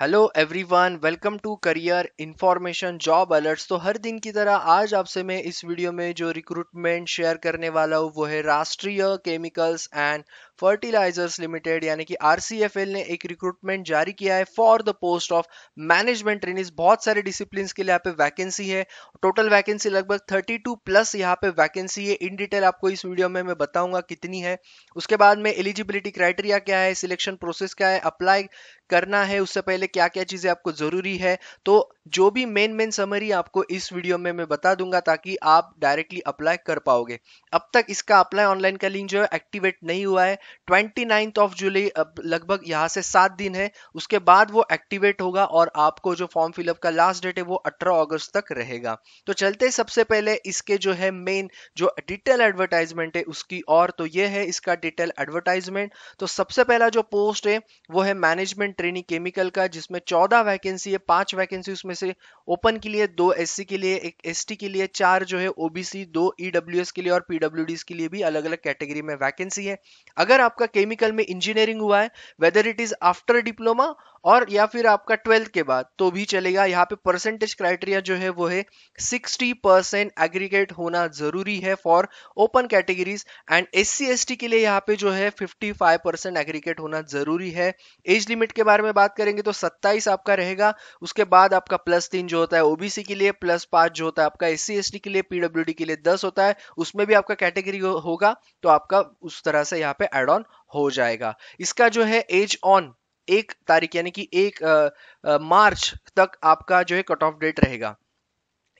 Hello everyone welcome to career information job alerts तो हर दिन की तरह आज आपसे मैं इस वीडियो में जो रिक्रूटमेंट शेयर करने वाला हूँ वो है राष्ट्रीय केमिकल्स एंड फर्टिलाइजर्स लिमिटेड यानी कि आरसीएफएल ने एक रिक्रूटमेंट जारी किया है for the post of management trainees बहुत सारे डिसिप्लिन के लिए यहाँ पे वैकेंसी है टोटल वैकेंसी लगभग 32 प्लस यहाँ पे वैकेंसी है इन डिटेल आपको इस वीडियो में मैं बताऊंगा कितनी है उसके बाद में एलिजिबिलिटी क्राइटेरिया क्या है सिलेक्शन प्रोसेस क्या है अप्लाई करना है उससे पहले क्या क्या चीजें आपको जरूरी है तो जो भी मेन मेन समरी आपको इस वीडियो में मैं बता दूंगा ताकि आप डायरेक्टली अप्लाई कर पाओगे अब तक इसका अप्लाई ऑनलाइन का लिंक जो है एक्टिवेट नहीं हुआ है ट्वेंटी नाइन्थ ऑफ जुलाई लगभग यहाँ से सात दिन है उसके बाद वो एक्टिवेट होगा और आपको जो फॉर्म फिलअप का लास्ट डेट है वो अठारह अगस्त तक रहेगा तो चलते सबसे पहले इसके जो है मेन जो डिटेल एडवर्टाइजमेंट है उसकी और तो ये है इसका डिटेल एडवर्टाइजमेंट तो सबसे पहला जो पोस्ट है वो है मैनेजमेंट ट्रेनिंग केमिकल का जिसमें चौदह वैकेंसी है पांच वैकेंसी उसमें में से ओपन के लिए दो एस के लिए एक एस के लिए चार जो है ओबीसी दो ई e के लिए और पीडब्ल्यू के लिए भी अलग अलग कैटेगरी में वैकेंसी है अगर आपका केमिकल में इंजीनियरिंग हुआ है whether it is after diploma और या फिर आपका ट्वेल्थ के बाद तो भी चलेगा यहाँ पे परसेंटेज क्राइटेरिया जो है वो है सिक्सटी परसेंट एग्रीगेट होना जरूरी है for open categories and S C S T के लिए यहाँ पे जो है फिफ्टी फाइव परसेंट एग्रीगेट होना जरूरी है एज लिमिट के बारे में बात करेंगे तो सत्ताईस आपका रहेगा उसके बाद आपका प्लस तीन जो होता है ओबीसी के लिए प्लस पांच जो होता है आपका एस सी एस टी के लिए पीडब्ल्यू डी के लिए दस होता है उसमें भी आपका कैटेगरी होगा तो आपका उस तरह से यहाँ पे एड ऑन हो जाएगा इसका जो है एज ऑन एक तारीख यानी कि एक आ, आ, मार्च तक आपका जो है कट ऑफ डेट रहेगा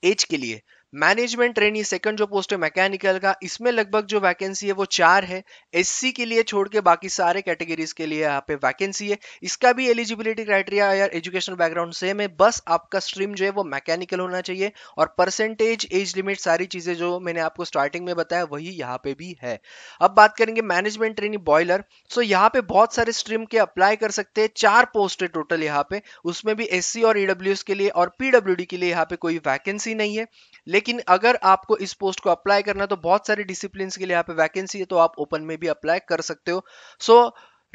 एज के लिए मैनेजमेंट ट्रेनी सेकंड जो पोस्ट है मैकेनिकल का इसमें लगभग जो वैकेंसी है वो चार है एससी के लिए छोड़ के बाकी सारे कैटेगरीज के लिए यहाँ पे वैकेंसी है इसका भी एलिजिबिलिटी क्राइटेरिया या एजुकेशनल बैकग्राउंड सेम है बस आपका स्ट्रीम जो है वो मैकेनिकल होना चाहिए और परसेंटेज एज लिमिट सारी चीजें जो मैंने आपको स्टार्टिंग में बताया वही यहाँ पे भी है अब बात करेंगे मैनेजमेंट ट्रेनी बॉयलर सो यहाँ पे बहुत सारे स्ट्रीम के अप्लाई कर सकते हैं चार पोस्ट है टोटल यहाँ पे उसमें भी एस और ईडब्ल्यू e के लिए और पीडब्ल्यू के लिए यहाँ पे कोई वैकेंसी नहीं है लेकिन लेकिन अगर आपको इस पोस्ट को अप्लाई करना तो बहुत सारे डिसिप्लिन के लिए यहाँ पे वैकेंसी है तो आप ओपन में भी अप्लाई कर सकते हो so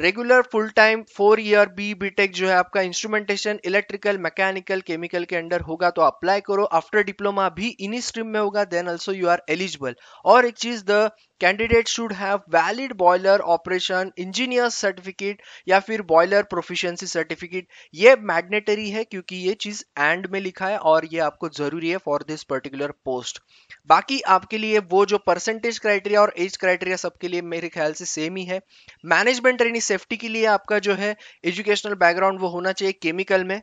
regular full time four year B B Tech जो है आपका इंस्ट्रूमेंटेशन इलेक्ट्रिकल मैकेनिकल केमिकल के अंडर होगा तो अप्लाई करो आफ्टर डिप्लोमा भी इन्हीं स्ट्रीम में होगा then also you are eligible और एक चीज the candidate should have valid boiler operation engineer certificate या फिर बॉयलर प्रोफिशिएंसी सर्टिफिकेट ये मैग्नेटरी है क्योंकि ये चीज एंड में लिखा है और ये आपको जरूरी है फॉर दिस पर्टिकुलर पोस्ट बाकी आपके लिए वो जो परसेंटेज क्राइटेरिया और एज क्राइटेरिया सबके लिए मेरे ख्याल से सेम ही है मैनेजमेंट ट्रेनिंग सेफ्टी के लिए आपका जो है एजुकेशनल बैकग्राउंड वो होना चाहिए केमिकल में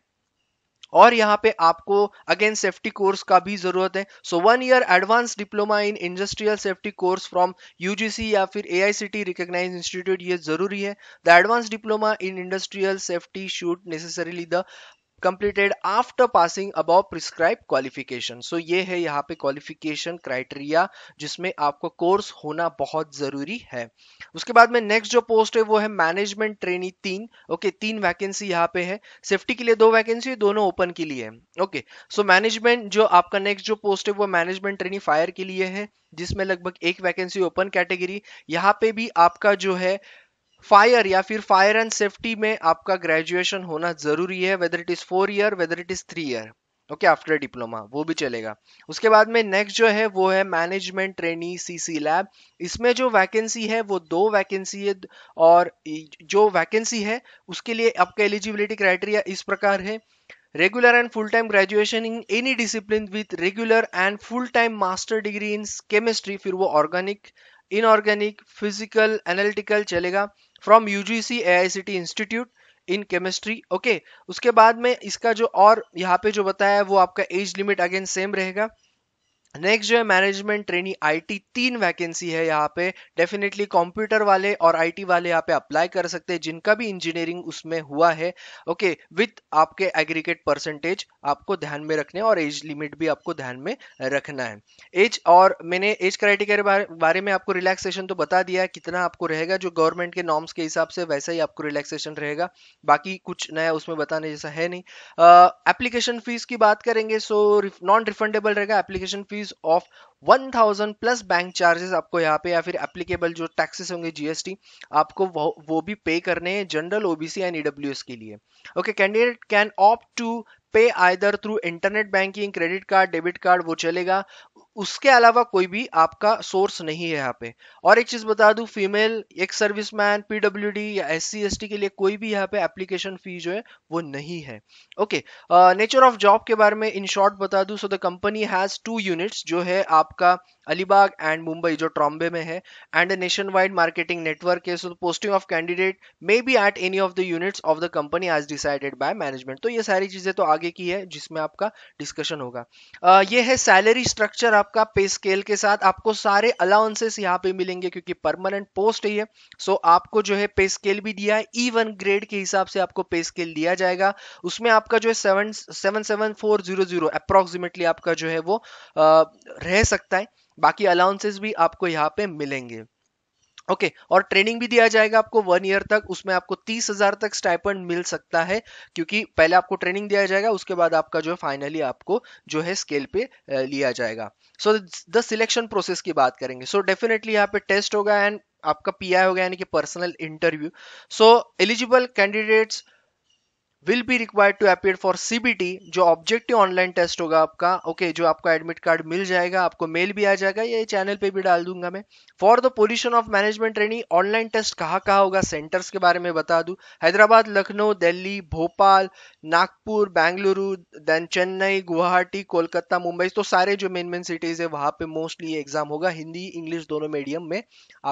और यहाँ पे आपको अगेन सेफ्टी कोर्स का भी जरूरत है so one year advance diploma in industrial safety course from UGC या फिर एआईसीटी आई रिकग्नाइज इंस्टीट्यूट ये जरूरी है the advance diploma in industrial safety should necessarily the completed after passing above prescribe qualification so ये है यहाँ पे क्वालिफिकेशन क्राइटेरिया जिसमें आपको कोर्स होना बहुत जरूरी है उसके बाद में नेक्स्ट जो पोस्ट है वो है मैनेजमेंट ट्रेनी तीन ओके okay, तीन वैकेंसी यहाँ पे है सेफ्टी के लिए दो वैकेंसी दोनों ओपन के लिए है ओके सो मैनेजमेंट जो आपका नेक्स्ट जो पोस्ट है वो मैनेजमेंट ट्रेनी फायर के लिए है जिसमें लगभग एक वैकेंसी ओपन कैटेगरी यहाँ पे भी आपका जो है फायर या फिर फायर एंड सेफ्टी में आपका ग्रेजुएशन होना जरूरी है whether it is four year whether it is three year okay after diploma वो भी चलेगा उसके बाद में नेक्स्ट जो है वो है मैनेजमेंट ट्रेनी सीसी लैब इसमें जो वैकेंसी है वो दो वैकेंसी है और जो वैकेंसी है उसके लिए आपका एलिजिबिलिटी क्राइटेरिया इस प्रकार है regular and full time graduation in any discipline with regular and full time master degree in chemistry फिर वो ऑर्गेनिक इनऑर्गेनिक फिजिकल एनालिटिकल चलेगा फ्रॉम यूजीसी टी इंस्टीट्यूट इन केमिस्ट्री ओके उसके बाद में इसका जो और यहाँ पे जो बताया है वो आपका एज लिमिट अगेन सेम रहेगा नेक्स्ट जो है मैनेजमेंट ट्रेनी आईटी तीन वैकेंसी है यहाँ पे डेफिनेटली कंप्यूटर वाले और आईटी वाले यहाँ पे अप्लाई कर सकते हैं जिनका भी इंजीनियरिंग उसमें हुआ है ओके विथ आपके एग्रीगेट परसेंटेज आपको ध्यान में रखने और एज लिमिट भी आपको ध्यान में रखना है एज और मैंने एज क्राइटेरिया बारे, बारे में आपको रिलैक्सेशन तो बता दिया है कितना आपको रहेगा जो गवर्नमेंट के नॉर्म्स के हिसाब से वैसा ही आपको रिलैक्सेशन रहेगा बाकी कुछ नया उसमें बताने जैसा है नहीं एप्लीकेशन फीस की बात करेंगे सो नॉन रिफंडेबल रहेगा application fees fees of 1000 plus bank charges आपको यहाँ पे या फिर एप्लीकेबल जो टैक्सेस होंगे जीएसटी आपको वो, वो भी पे करने हैं जनरल ओबीसी एंड ईडब्ल्यू के लिए okay candidate can opt to pay either through internet banking credit card debit card वो चलेगा उसके अलावा कोई भी आपका सोर्स नहीं है यहाँ पे और एक चीज बता दू फीमेल एक सर्विसमैन डी या एस सी एस टी के लिए कोई भी यहाँ पे एप्लीकेशन फी जो है वो नहीं है ओके नेचर ऑफ जॉब के बारे में इन शॉर्ट बता दू so the company has two units जो है आपका अलीबाग एंड मुंबई जो ट्रॉम्बे में है and nationwide marketing network है so posting of candidate may be at any of the units of the company as decided by management तो ये सारी चीजें तो आगे की है जिसमें आपका डिस्कशन होगा uh, ये है सैलरी स्ट्रक्चर आप आपका पे स्केल के साथ आपको सारे अलाउंसेस यहाँ पे मिलेंगे क्योंकि परमानेंट पोस्ट ही है सो so, आपको जो है पे स्केल भी दिया है ईवन ग्रेड के हिसाब से आपको पे स्केल दिया जाएगा उसमें आपका जो है seven seven seven four zero zero approximately आपका जो है वो आ, रह सकता है बाकी अलाउंसेस भी आपको यहाँ पे मिलेंगे ओके okay, और ट्रेनिंग भी दिया जाएगा आपको वन ईयर तक उसमें आपको तीस हजार तक स्टाइपेंड मिल सकता है क्योंकि पहले आपको ट्रेनिंग दिया जाएगा उसके बाद आपका जो है फाइनली आपको जो है स्केल पे लिया जाएगा सो द सिलेक्शन प्रोसेस की बात करेंगे सो डेफिनेटली यहाँ पे टेस्ट होगा एंड आपका पी होगा यानी कि personal interview so eligible candidates will be required to appear for CBT जो ऑब्जेक्टिव ऑनलाइन टेस्ट होगा आपका ओके okay, जो आपका एडमिट कार्ड मिल जाएगा आपको मेल भी आ जाएगा ये चैनल पे भी डाल दूंगा मैं for the position of management training online test कहाँ कहाँ होगा सेंटर्स के बारे में बता दू हैदराबाद लखनऊ दिल्ली भोपाल नागपुर बेंगलुरु देन चेन्नई गुवाहाटी कोलकाता मुंबई तो सारे जो मेन मेन सिटीज है वहां पे मोस्टली ये एग्जाम होगा हिंदी इंग्लिश दोनों मीडियम में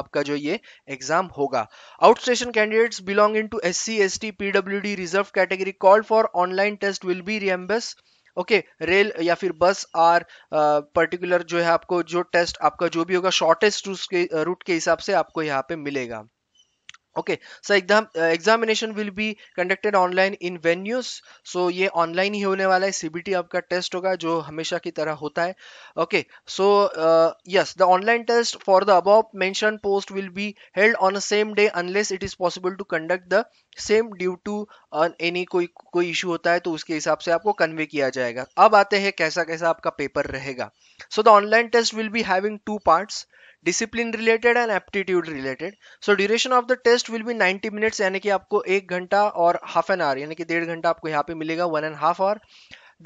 आपका जो ये एग्जाम होगा outstation candidate candidates belong in to S C S T PW D reserve category category called for online test will be reimbursed okay rail या फिर बस आर पर्टिकुलर जो है आपको जो टेस्ट आपका जो भी होगा शॉर्टेस्ट रूट के हिसाब से आपको यहाँ पे मिलेगा okay so exam examination will be conducted online in venues so ये ऑनलाइन ही होने वाला है सीबीटी आपका टेस्ट होगा जो हमेशा की तरह होता है okay so yes the online test for the about mention post will be held on same day unless it is possible to conduct the same due to any कोई कोई इश्यू होता है तो उसके हिसाब से आपको कन्वे किया जाएगा अब आते हैं कैसा कैसा आपका पेपर रहेगा so the online test will be having two parts discipline related and aptitude related so duration of the test will be 90 minutes यानी कि आपको एक घंटा और हाफ एन आवर यानी कि डेढ़ घंटा आपको यहाँ पे मिलेगा one and half hour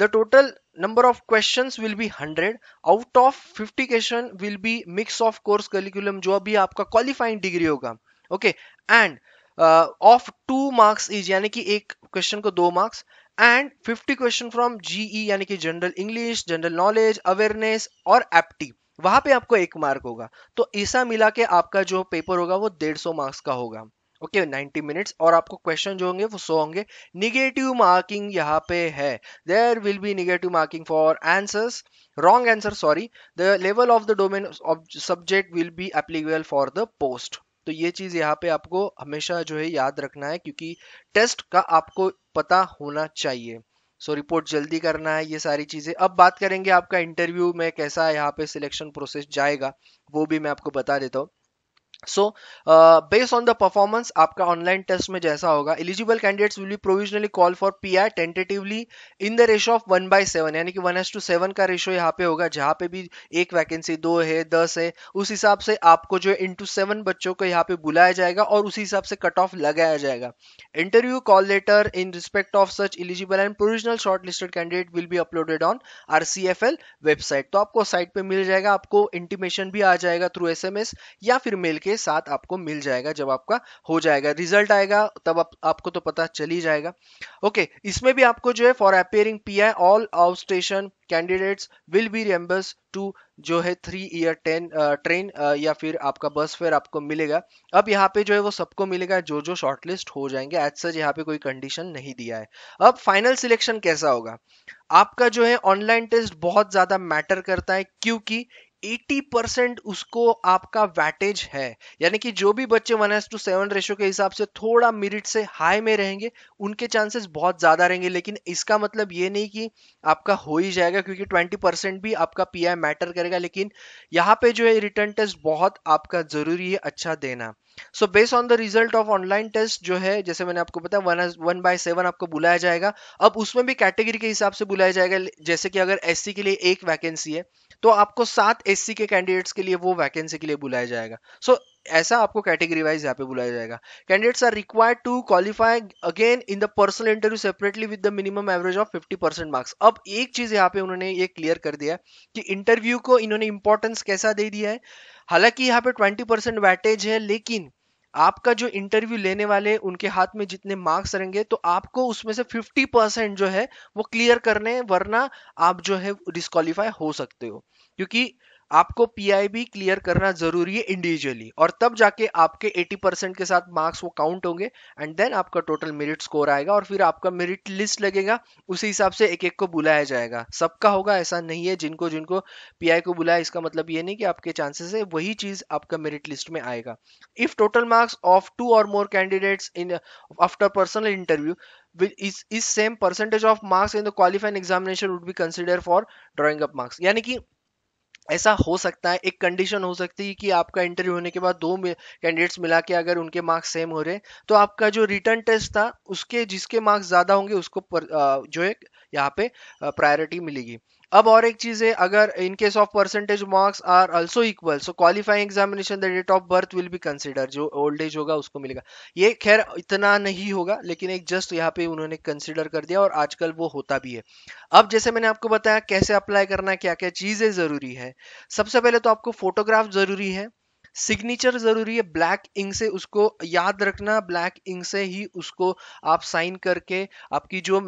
the total number of question will be hundred out of fifty question will be mix of course curriculum जो अभी आपका क्वालिफाइंग डिग्री होगा okay and of two marks is यानी कि एक क्वेश्चन को दो marks and fifty question from GE यानी कि general English general knowledge awareness और एप्टी वहां पे आपको एक मार्क होगा तो ऐसा मिला के आपका जो पेपर होगा वो डेढ़ सौ मार्क्स का होगा ओके नाइन्टी मिनट्स और आपको क्वेश्चन जो होंगे वो सो होंगे निगेटिव मार्किंग यहाँ पे है there will be negative marking for answers wrong answer sorry the level of the domain of subject will be applicable for the post तो ये चीज यहाँ पे आपको हमेशा जो है याद रखना है क्योंकि टेस्ट का आपको पता होना चाहिए सो रिपोर्ट जल्दी करना है ये सारी चीज़ें अब बात करेंगे आपका इंटरव्यू में कैसा यहाँ पे सिलेक्शन प्रोसेस जाएगा वो भी मैं आपको बता देता हूँ so based on the performance आपका ऑनलाइन टेस्ट में जैसा होगा eligible candidates will be provisionally call for P R tentatively in the ratio of one by seven यानी कि वन एस टू सेवन का रेशो यहाँ पे होगा जहाँ पे भी एक वैकेंसी दो है दस है उस हिसाब से आपको जो है इंटू सेवन बच्चों को यहाँ पे बुलाया जाएगा और उसी हिसाब से कट ऑफ लगाया जाएगा interview call letter in respect of such eligible and provisional shortlisted candidate will be uploaded on R C F L website तो आपको साइट पर मिल जाएगा आपको इंटीमेशन भी आ जाएगा थ्रू एस एम एस या फिर मेल के के साथ आपको मिल जाएगा जब आपका हो जाएगा रिजल्ट आएगा तब आप, आपको तो पता चल ही जाएगा ओके okay, इसमें भी आपको जो है for appearing P I all outstation candidates will be reimbursed to जो है थ्री ईयर टेन ट्रेन या फिर आपका बस फेयर आपको मिलेगा अब यहाँ पे जो है वो सबको मिलेगा जो जो शॉर्टलिस्ट हो जाएंगे एज सच यहाँ पे कोई कंडीशन नहीं दिया है अब फाइनल सिलेक्शन कैसा होगा आपका जो है ऑनलाइन टेस्ट बहुत ज्यादा मैटर करता है क्योंकि 80 परसेंट उसको आपका वैटेज है यानी कि जो भी बच्चे one is to seven ratio के हिसाब से थोड़ा मेरिट से हाई में रहेंगे उनके चांसेस बहुत ज़्यादा रहेंगे लेकिन इसका मतलब ये नहीं कि आपका हो ही जाएगा क्योंकि 20 परसेंट भी आपका पी मैटर करेगा लेकिन यहाँ पे जो है रिटर्न टेस्ट बहुत आपका ज़रूरी है अच्छा देना so based on the result of online test जो है जैसे मैंने आपको बताया वन वन बाय सेवन आपको बुलाया जाएगा अब उसमें भी कैटेगरी के हिसाब से बुलाया जाएगा जैसे कि अगर एस के लिए एक वैकेंसी है तो आपको सात एस के कैंडिडेट्स के लिए वो वैकेंसी के लिए बुलाया जाएगा सो so, ऐसा आपको कैटेगरी वाइज यहाँ पे बुलाया जाएगा candidates are required to qualify again in the personal interview separately with the minimum average of 50 percent marks अब एक चीज यहाँ पे उन्होंने ये क्लियर कर दिया कि इंटरव्यू को इन्होंने इंपॉर्टेंस कैसा दे दिया है हालांकि यहाँ पे 20 परसेंट वैटेज है लेकिन आपका जो इंटरव्यू लेने वाले उनके हाथ में जितने मार्क्स रहेंगे तो आपको उसमें से 50 परसेंट जो है वो क्लियर करने वरना आप जो है डिस्कालीफाई हो सकते हो क्योंकि आपको पीआईबी क्लियर करना जरूरी है इंडिविजुअली और तब जाके आपके 80 परसेंट के साथ मार्क्स वो काउंट होंगे एंड देन आपका टोटल मेरिट स्कोर आएगा और फिर आपका मेरिट लिस्ट लगेगा उसी हिसाब से एक एक को बुलाया जाएगा सबका होगा ऐसा नहीं है जिनको जिनको पीआई को बुलाया इसका मतलब ये नहीं कि आपके चांसेस है वही चीज आपका मेरिट लिस्ट में आएगा if total marks of two or more candidates in after personal interview same is same percentage of marks in the qualifying examination would be considered for drawing यानी कि ऐसा हो सकता है एक कंडीशन हो सकती है कि आपका इंटरव्यू होने के बाद दो कैंडिडेट्स मिला के अगर उनके मार्क्स सेम हो रहे तो आपका जो रिटर्न टेस्ट था उसके जिसके मार्क्स ज़्यादा होंगे उसको पर, जो है यहाँ पे प्रायोरिटी मिलेगी अब और एक चीज है अगर in case of percentage marks are also equal so qualifying examination the date of birth will be consider जो ओल्ड एज होगा उसको मिलेगा ये खैर इतना नहीं होगा लेकिन एक जस्ट यहाँ पे उन्होंने कंसिडर कर दिया और आजकल वो होता भी है अब जैसे मैंने आपको बताया कैसे अप्लाई करना क्या क्या चीजें जरूरी है सबसे पहले तो आपको फोटोग्राफ जरूरी है सिग्नेचर ज़रूरी है ब्लैक इंक से उसको याद रखना ब्लैक इंक से ही उसको आप साइन करके आपकी जो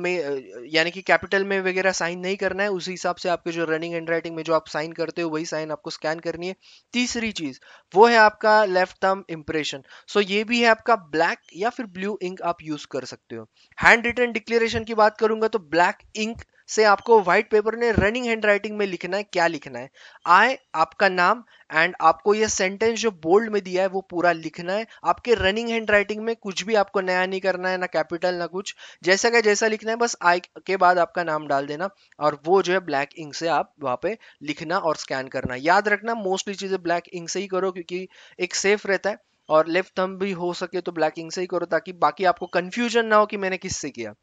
यानी कि कैपिटल में वगैरह साइन नहीं करना है उसी हिसाब से आपके जो रनिंग हैंडराइटिंग राइटिंग में जो आप साइन करते हो वही साइन आपको स्कैन करनी है तीसरी चीज़ वो है आपका लेफ्ट थम इंप्रेशन सो ये भी है आपका ब्लैक या फिर ब्लू इंक आप यूज़ कर सकते हो हैंड रिटर्न डिक्लेरेशन की बात करूंगा तो ब्लैक इंक से आपको व्हाइट पेपर ने रनिंग हैंड राइटिंग में लिखना है क्या लिखना है आए आपका नाम एंड आपको यह सेंटेंस जो बोल्ड में दिया है वो पूरा लिखना है आपके रनिंग हैंड राइटिंग में कुछ भी आपको नया नहीं करना है ना कैपिटल ना कुछ जैसा का जैसा लिखना है बस आई के बाद आपका नाम डाल देना और वो जो है ब्लैक इंक से आप वहाँ पे लिखना और स्कैन करना याद रखना मोस्टली चीज़ें ब्लैक इंक से ही करो क्योंकि एक सेफ रहता है और लेफ्ट थंब भी हो सके तो ब्लैक इंक से ही करो ताकि बाकी आपको कन्फ्यूजन ना हो कि मैंने किससे किया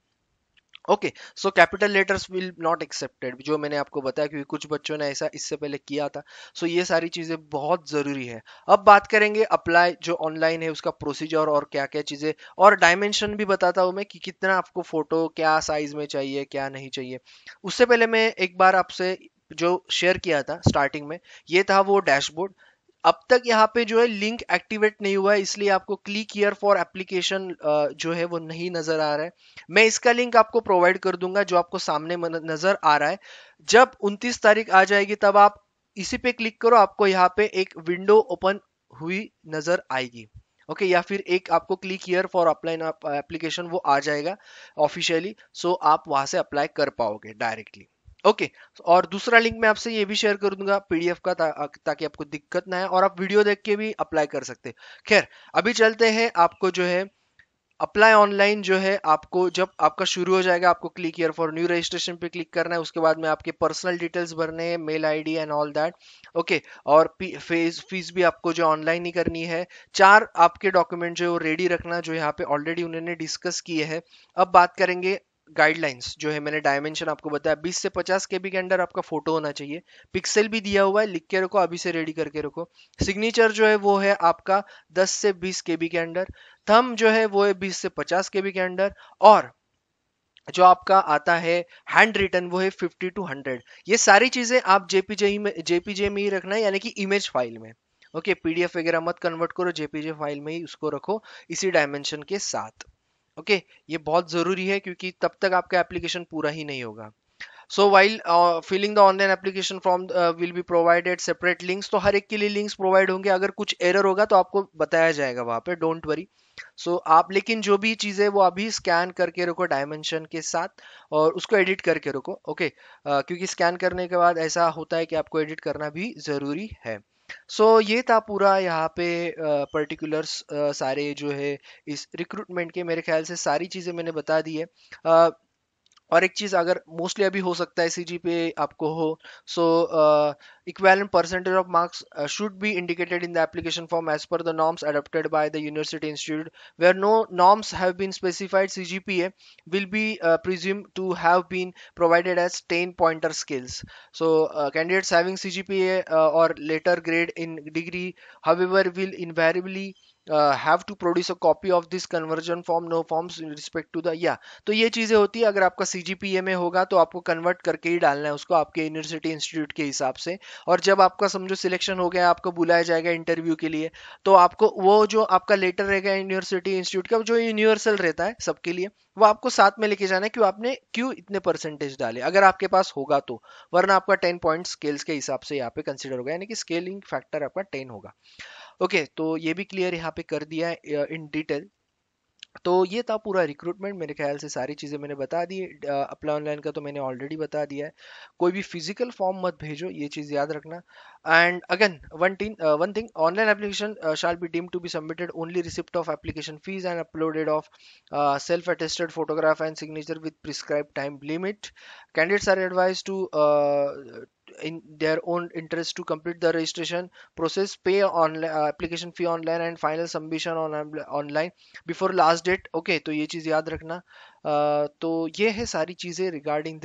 okay so capital letters will not accepted जो मैंने आपको बताया क्योंकि कुछ बच्चों ने ऐसा इससे पहले किया था सो so ये सारी चीज़ें बहुत ज़रूरी है अब बात करेंगे अप्लाई जो ऑनलाइन है उसका प्रोसीजर और क्या क्या चीज़ें और डायमेंशन भी बताता हूँ मैं कि कितना आपको फोटो क्या साइज में चाहिए क्या नहीं चाहिए उससे पहले मैं एक बार आपसे जो शेयर किया था स्टार्टिंग में ये था वो डैशबोर्ड अब तक यहाँ पे जो है लिंक एक्टिवेट नहीं हुआ है इसलिए आपको क्लिक ईयर फॉर एप्लीकेशन जो है वो नहीं नजर आ रहा है मैं इसका लिंक आपको प्रोवाइड कर दूंगा जो आपको सामने नजर आ रहा है जब 29 तारीख आ जाएगी तब आप इसी पे क्लिक करो आपको यहाँ पे एक विंडो ओपन हुई नजर आएगी ओके okay, या फिर एक आपको click here for apply application वो आ जाएगा ऑफिशियली सो so आप वहां से अप्लाई कर पाओगे डायरेक्टली ओके okay, तो और दूसरा लिंक मैं आपसे ये भी शेयर कर दूंगा पीडीएफ का ता, ताकि आपको दिक्कत ना आए और आप वीडियो देख के भी अप्लाई कर सकते खैर अभी चलते हैं आपको जो है अप्लाई ऑनलाइन जो है आपको जब आपका शुरू हो जाएगा आपको click here for new registration पे क्लिक करना है उसके बाद में आपके पर्सनल डिटेल्स भरने हैं mail ID and all that okay और फीस फीस भी आपको जो ऑनलाइन ही करनी है चार आपके डॉक्यूमेंट जो रेडी रखना जो यहाँ पे ऑलरेडी उन्होंने डिस्कस किए हैं अब बात करेंगे गाइडलाइंस जो है मैंने डायमेंशन आपको बताया 20 से 50 के के अंडर आपका फोटो होना चाहिए पिक्सल भी दिया हुआ है लिख के रखो अभी से रेडी करके रखो सिग्नेचर जो है वो है आपका 10 से 20 के बी के अंडर थम जो है वो है 20 से 50 के के अंडर और जो आपका आता है हैंड रिटर्न वो है फिफ्टी टू हंड्रेड ये सारी चीजें आप जेपीजे में जेपीजे में ही रखना है यानी कि इमेज फाइल में ओके पीडीएफ वगैरह मत कन्वर्ट करो जेपीजे फाइल में ही उसको रखो इसी डायमेंशन के साथ ओके ये बहुत ज़रूरी है क्योंकि तब तक आपका एप्लीकेशन पूरा ही नहीं होगा so while filling the online application form will be provided separate links तो हर एक के लिए लिंक्स प्रोवाइड होंगे अगर कुछ एरर होगा तो आपको बताया जाएगा वहां पे डोंट वरी सो आप लेकिन जो भी चीज़ें वो अभी स्कैन करके रखो डायमेंशन के साथ और उसको एडिट करके रखो ओके okay? uh, क्योंकि स्कैन करने के बाद ऐसा होता है कि आपको एडिट करना भी ज़रूरी है सो so, ये था पूरा यहाँ पे पर्टिकुलर्स uh, uh, सारे जो है इस रिक्रूटमेंट के मेरे ख्याल से सारी चीज़ें मैंने बता दी है uh, और एक चीज अगर मोस्टली अभी हो सकता है सी पे आपको हो so equivalent percentage of marks should be indicated in the application form as per the norms adapted by the university institute where no norms have been specified C G P A will be presume to have been provided as ten pointer skills so candidates having C G P A or letter grade in degree however will invariably uh, have to produce a copy of this conversion form no forms in respect to the yeah तो ये चीजें होती है अगर आपका सी G P ए में होगा तो आपको कन्वर्ट करके ही डालना है उसको आपके यूनिवर्सिटी इंस्टीट्यूट के हिसाब से और जब आपका समझो सिलेक्शन हो गया आपको बुलाया जाएगा इंटरव्यू के लिए तो आपको वो जो आपका लेटर रहेगा यूनिवर्सिटी इंस्टीट्यूट का जो यूनिवर्सल रहता है सबके लिए वो आपको साथ में लेके जाना है क्यों आपने क्यों इतने परसेंटेज डाले अगर आपके पास होगा तो वरना आपका टेन पॉइंट स्केल्स के हिसाब से यहाँ पे कंसिडर होगा यानी कि स्केलिंग फैक्टर आपका टेन होगा ओके तो ये भी क्लियर यहाँ पे कर दिया है इन डिटेल तो ये था पूरा रिक्रूटमेंट मेरे ख्याल से सारी चीज़ें मैंने बता दी uh, अप्लाई ऑनलाइन का तो मैंने ऑलरेडी बता दिया है कोई भी फिजिकल फॉर्म मत भेजो ये चीज़ याद रखना and again one thing one thing online application shall be deem to be submitted only receipt of application fees and uploaded of self attested photograph and signature with prescribe time limit candidates are advise to in their own interest to complete the registration process pay on application fee online and final submission on online before last date okay तो ये चीज़ याद रखना uh, तो ये है सारी चीज़ें regarding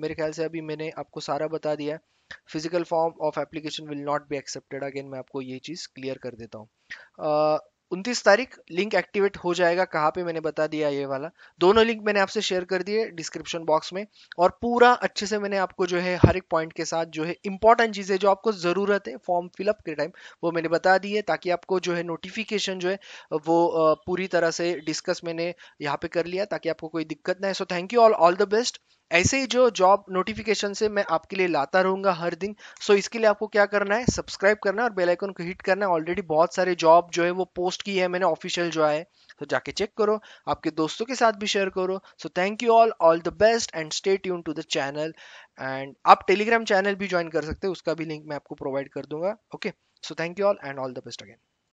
mere khayal se abhi maine aapko sara bata diya hai physical form of application will not be accepted again main aapko ye cheez clear kar deta hu हूँ उनतीस तारीख लिंक एक्टिवेट हो जाएगा कहाँ पे मैंने बता दिया ये वाला दोनों लिंक मैंने आपसे शेयर कर दिए डिस्क्रिप्शन बॉक्स में और पूरा अच्छे से मैंने आपको जो है हर एक पॉइंट के साथ जो है इंपॉर्टेंट चीजें जो आपको जरूरत है फॉर्म फिलअप के टाइम वो मैंने बता दी है ताकि आपको जो है नोटिफिकेशन जो है वो पूरी तरह से डिस्कस मैंने यहाँ पे कर लिया ताकि आपको कोई दिक्कत ना है so thank you all all the best ऐसे ही जो जॉब नोटिफिकेशन से मैं आपके लिए लाता रहूंगा हर दिन सो so इसके लिए आपको क्या करना है सब्सक्राइब करना है और बेल आइकन को हिट करना है ऑलरेडी बहुत सारे जॉब जो है वो पोस्ट की है मैंने ऑफिशियल जो है तो जाके चेक करो आपके दोस्तों के साथ भी शेयर करो so thank you all all the best and stay tune to the channel and आप टेलीग्राम चैनल भी ज्वाइन कर सकते हो उसका भी लिंक मैं आपको प्रोवाइड कर दूंगा okay so thank you all and all the best again